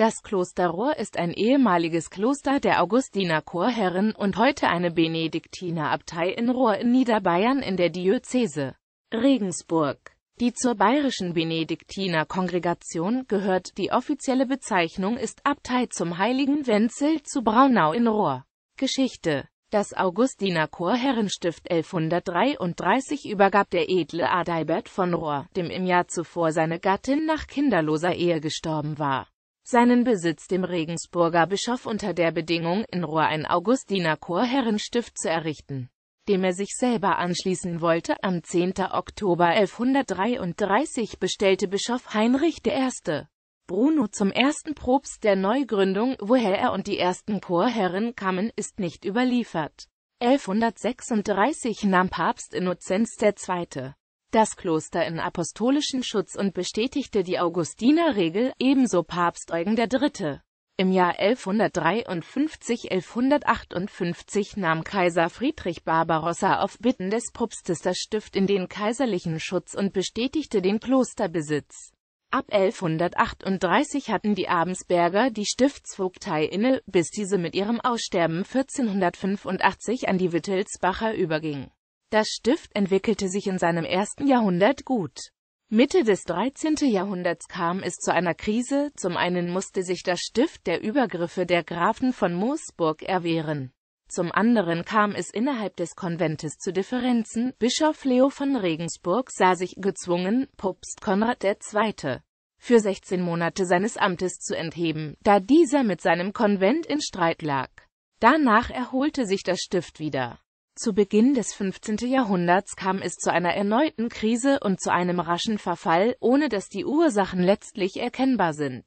Das Kloster Rohr ist ein ehemaliges Kloster der Augustiner Chorherren und heute eine Benediktinerabtei in Rohr in Niederbayern in der Diözese Regensburg. Die zur bayerischen Benediktinerkongregation gehört, die offizielle Bezeichnung ist Abtei zum Heiligen Wenzel zu Braunau in Rohr. Geschichte Das Augustiner Chorherrenstift 1133 übergab der edle Adalbert von Rohr, dem im Jahr zuvor seine Gattin nach kinderloser Ehe gestorben war seinen Besitz dem Regensburger Bischof unter der Bedingung, in Rohr ein Augustiner Chorherrenstift zu errichten, dem er sich selber anschließen wollte. Am 10. Oktober 1133 bestellte Bischof Heinrich I. Bruno zum ersten Probst der Neugründung, woher er und die ersten Chorherren kamen, ist nicht überliefert. 1136 nahm Papst Innozenz II das Kloster in apostolischen Schutz und bestätigte die Augustinerregel, ebenso Papst Eugen III. Im Jahr 1153-1158 nahm Kaiser Friedrich Barbarossa auf Bitten des Propstes das Stift in den kaiserlichen Schutz und bestätigte den Klosterbesitz. Ab 1138 hatten die Abensberger die Stiftsvogtei inne, bis diese mit ihrem Aussterben 1485 an die Wittelsbacher überging das Stift entwickelte sich in seinem ersten Jahrhundert gut. Mitte des 13. Jahrhunderts kam es zu einer Krise, zum einen musste sich das Stift der Übergriffe der Grafen von Moosburg erwehren. Zum anderen kam es innerhalb des Konventes zu Differenzen, Bischof Leo von Regensburg sah sich gezwungen, Papst Konrad II. für 16 Monate seines Amtes zu entheben, da dieser mit seinem Konvent in Streit lag. Danach erholte sich das Stift wieder. Zu Beginn des 15. Jahrhunderts kam es zu einer erneuten Krise und zu einem raschen Verfall, ohne dass die Ursachen letztlich erkennbar sind.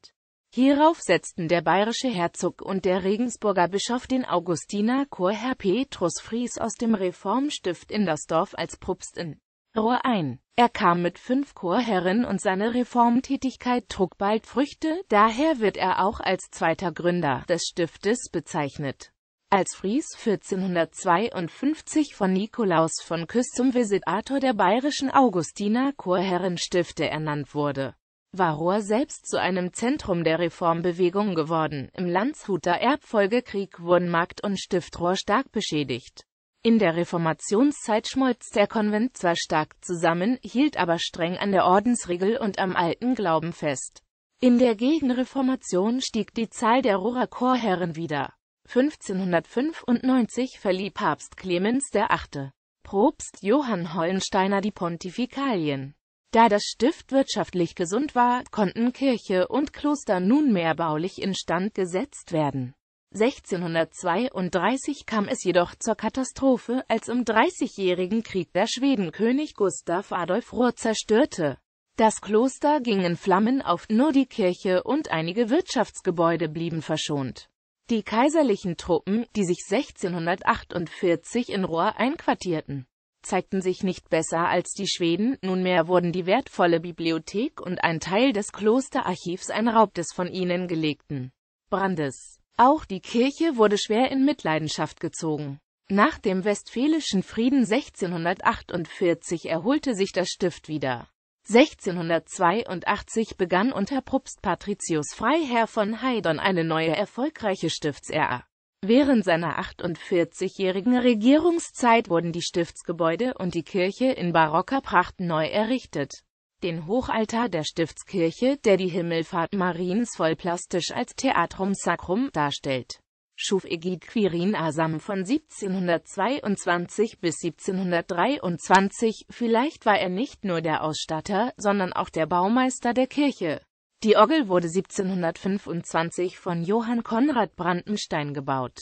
Hierauf setzten der bayerische Herzog und der Regensburger Bischof den Augustinerchor Herr Petrus Fries aus dem Reformstift in das Dorf als Propst in Rohr ein. Er kam mit fünf Chorherren und seine Reformtätigkeit trug bald Früchte, daher wird er auch als zweiter Gründer des Stiftes bezeichnet als Fries 1452 von Nikolaus von Küss zum Visitator der bayerischen Augustiner-Chorherrenstifte ernannt wurde war Rohr selbst zu einem Zentrum der Reformbewegung geworden. Im Landshuter Erbfolgekrieg wurden Markt und Stift Rohr stark beschädigt. In der Reformationszeit schmolz der Konvent zwar stark zusammen, hielt aber streng an der Ordensregel und am alten Glauben fest. In der Gegenreformation stieg die Zahl der Rohrer Chorherren wieder. 1595 verlieh Papst Clemens VIII. Propst Johann Hollensteiner die Pontifikalien. Da das Stift wirtschaftlich gesund war, konnten Kirche und Kloster nunmehr baulich instand gesetzt werden. 1632 kam es jedoch zur Katastrophe, als im Dreißigjährigen Krieg der Schwedenkönig Gustav Adolf Rohr zerstörte. Das Kloster ging in Flammen auf, nur die Kirche und einige Wirtschaftsgebäude blieben verschont die kaiserlichen Truppen, die sich 1648 in Rohr einquartierten, zeigten sich nicht besser als die Schweden, nunmehr wurden die wertvolle Bibliothek und ein Teil des Klosterarchivs ein Raub des von ihnen gelegten Brandes. Auch die Kirche wurde schwer in Mitleidenschaft gezogen. Nach dem Westfälischen Frieden 1648 erholte sich das Stift wieder. 1682 begann unter Propst Patricius Freiherr von Heydon eine neue erfolgreiche Stifts-RA. Während seiner 48-jährigen Regierungszeit wurden die Stiftsgebäude und die Kirche in barocker Pracht neu errichtet. Den Hochaltar der Stiftskirche, der die Himmelfahrt Mariens vollplastisch als Theatrum Sacrum darstellt schuf Egid Quirin Asam von 1722 bis 1723, vielleicht war er nicht nur der Ausstatter, sondern auch der Baumeister der Kirche. Die Orgel wurde 1725 von Johann Konrad Brandenstein gebaut.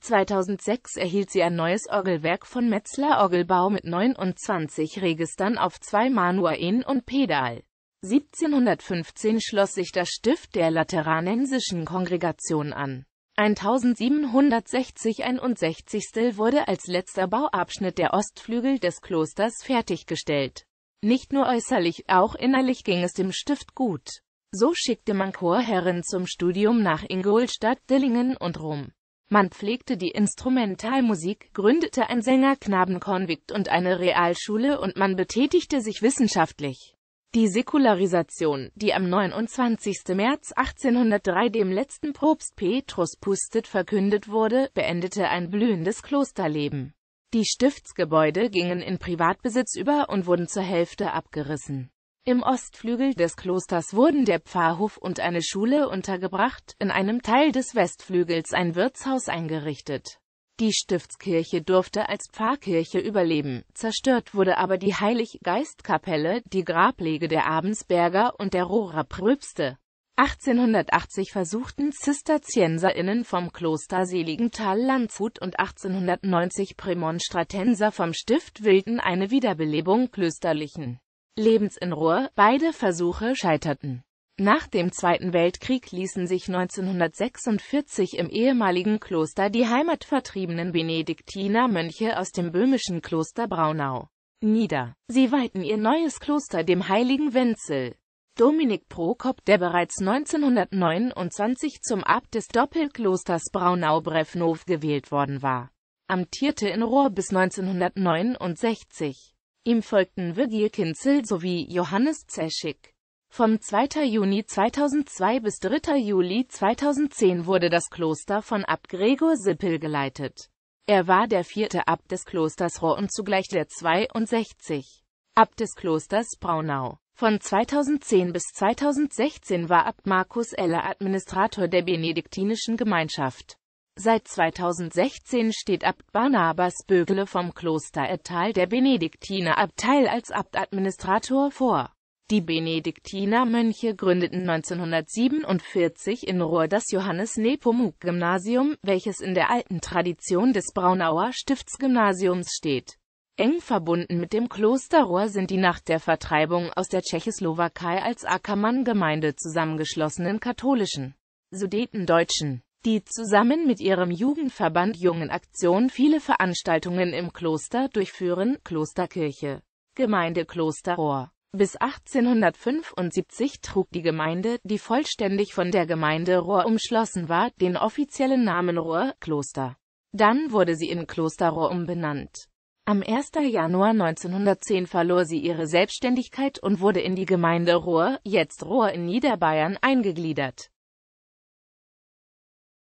2006 erhielt sie ein neues Orgelwerk von Metzler Orgelbau mit 29 Registern auf zwei Manualen und Pedal. 1715 schloss sich das Stift der Lateranensischen Kongregation an. 1760-61 wurde als letzter Bauabschnitt der Ostflügel des Klosters fertiggestellt. Nicht nur äußerlich, auch innerlich ging es dem Stift gut. So schickte man Chorherren zum Studium nach Ingolstadt, Dillingen und Rom. Man pflegte die Instrumentalmusik, gründete ein Sängerknabenkonvikt und eine Realschule und man betätigte sich wissenschaftlich. Die Säkularisation, die am 29. März 1803 dem letzten Propst Petrus Pustet verkündet wurde, beendete ein blühendes Klosterleben. Die Stiftsgebäude gingen in Privatbesitz über und wurden zur Hälfte abgerissen. Im Ostflügel des Klosters wurden der Pfarrhof und eine Schule untergebracht, in einem Teil des Westflügels ein Wirtshaus eingerichtet. Die Stiftskirche durfte als Pfarrkirche überleben, zerstört wurde aber die Heilig-Geist-Kapelle, die Grablege der Abensberger und der Rohrer Pröbste. 1880 versuchten ZisterzienserInnen vom Kloster Seligenthal Landshut und 1890 Prämonstratenser vom Stift Wilden eine Wiederbelebung klösterlichen Lebens in Ruhr, beide Versuche scheiterten. Nach dem Zweiten Weltkrieg ließen sich 1946 im ehemaligen Kloster die heimatvertriebenen Benediktiner-Mönche aus dem böhmischen Kloster Braunau nieder. Sie weihten ihr neues Kloster dem heiligen Wenzel. Dominik Prokop, der bereits 1929 zum Abt des Doppelklosters braunau brefnow gewählt worden war, amtierte in Rohr bis 1969. Ihm folgten Virgil Kinzel sowie Johannes Zeschik. Vom 2. Juni 2002 bis 3. Juli 2010 wurde das Kloster von Abt Gregor Sippel geleitet. Er war der vierte Abt des Klosters Rohr und zugleich der 62. Abt des Klosters Braunau. Von 2010 bis 2016 war Abt Markus Eller Administrator der benediktinischen Gemeinschaft. Seit 2016 steht Abt Barnabas Bögele vom Kloster Ettal der Benediktiner Abteil als Abtadministrator vor. Die Benediktinermönche gründeten 1947 in Ruhr das Johannes Nepomuk Gymnasium, welches in der alten Tradition des Braunauer Stiftsgymnasiums steht. Eng verbunden mit dem Kloster Rohr sind die nach der Vertreibung aus der Tschechoslowakei als Ackermann-Gemeinde zusammengeschlossenen katholischen Sudetendeutschen, die zusammen mit ihrem Jugendverband Jungen Aktion viele Veranstaltungen im Kloster durchführen, Klosterkirche, Gemeinde Kloster Rohr. Bis 1875 trug die Gemeinde, die vollständig von der Gemeinde Rohr umschlossen war, den offiziellen Namen Rohr, Kloster. Dann wurde sie in Kloster Rohr umbenannt. Am 1. Januar 1910 verlor sie ihre Selbstständigkeit und wurde in die Gemeinde Rohr, jetzt Rohr in Niederbayern, eingegliedert.